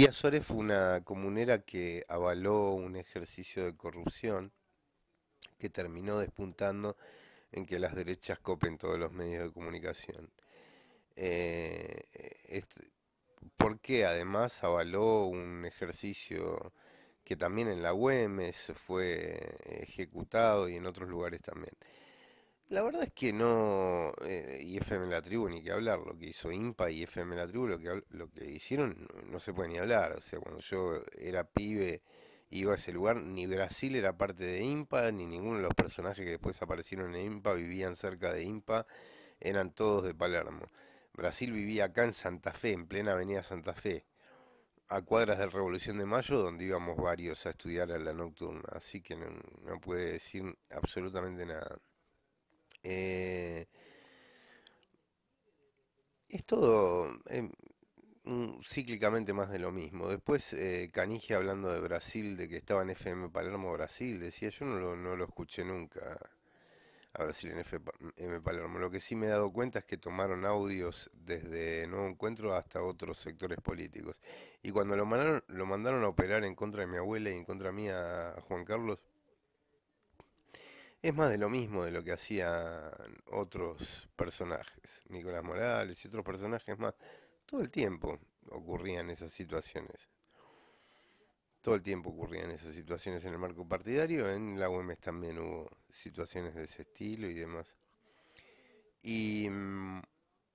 María Suárez fue una comunera que avaló un ejercicio de corrupción que terminó despuntando en que las derechas copen todos los medios de comunicación. Eh, este, porque además avaló un ejercicio que también en la UEMES fue ejecutado y en otros lugares también. La verdad es que no, eh, y FM La Tribu ni que hablar, lo que hizo IMPA y FM La Tribu, lo que, lo que hicieron no, se puede ni hablar, o sea, cuando yo era pibe iba a ese lugar, ni Brasil era parte de IMPA, ni ninguno de los personajes que después aparecieron en IMPA vivían cerca de IMPA, eran todos de Palermo. Brasil vivía acá en Santa Fe, en plena avenida Santa Fe, a cuadras de Revolución de Mayo, donde íbamos varios a estudiar a la nocturna, así que no, no puede decir absolutamente nada. Eh, es todo eh, cíclicamente más de lo mismo. Después eh, hablando de Brasil, de que estaba en FM Palermo Brasil, decía, yo no lo, no lo escuché nunca a Brasil en FM Palermo. Lo que sí me he dado cuenta es que tomaron audios desde Nuevo Encuentro hasta otros sectores políticos. Y cuando lo mandaron, lo mandaron a operar en contra de mi abuela y en contra mía a Juan Carlos, es más de lo mismo de lo que hacían otros personajes, Nicolás Morales y otros personajes más. Todo el tiempo ocurrían esas situaciones. Todo el tiempo ocurrían esas situaciones en el marco partidario. En la UEMES también hubo situaciones de ese estilo y demás. Y mm,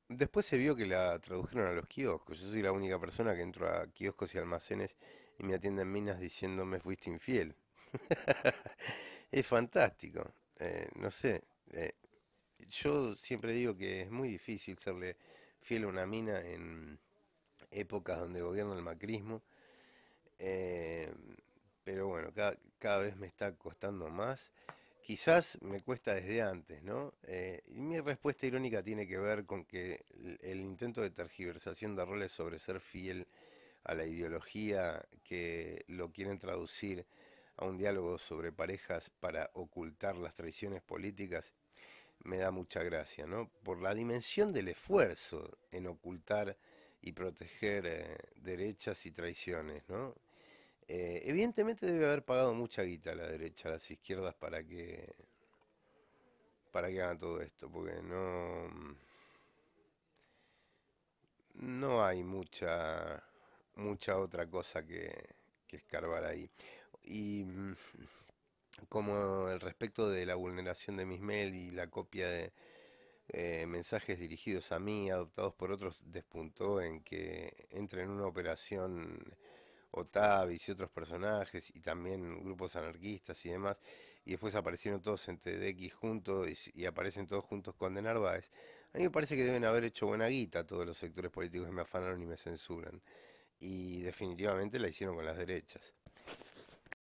después se vio que la tradujeron a los kioscos. Yo soy la única persona que entro a kioscos y almacenes y me atienden minas diciéndome fuiste infiel. es fantástico. Eh, no sé, eh, yo siempre digo que es muy difícil serle fiel a una mina en épocas donde gobierna el macrismo. Eh, pero bueno, cada, vez me está costando más. Quizás me cuesta desde antes, ¿no? y mi respuesta irónica tiene que ver con que el, el, intento de tergiversación de roles sobre ser fiel a la ideología que lo quieren traducir a un diálogo sobre parejas para ocultar las traiciones políticas me da mucha gracia, ¿no? Por la dimensión del esfuerzo en ocultar y proteger eh, derechas y traiciones, ¿no? Eh, evidentemente debe haber pagado mucha guita a la derecha, a las izquierdas para que para que hagan todo esto, porque no no hay mucha mucha otra cosa que, que escarbar ahí. Y mm, como el respecto de la vulneración de mis mail y la copia de eh, mensajes dirigidos a mí, adoptados por otros, despuntó en que entra en una operación Otavis y otros personajes y también grupos anarquistas y demás, y después aparecieron todos en TDX juntos y, aparecen todos juntos con De Narváez, a mí me parece que deben haber hecho buena guita todos los sectores políticos que me afanaron y me censuran, y definitivamente la hicieron con las derechas.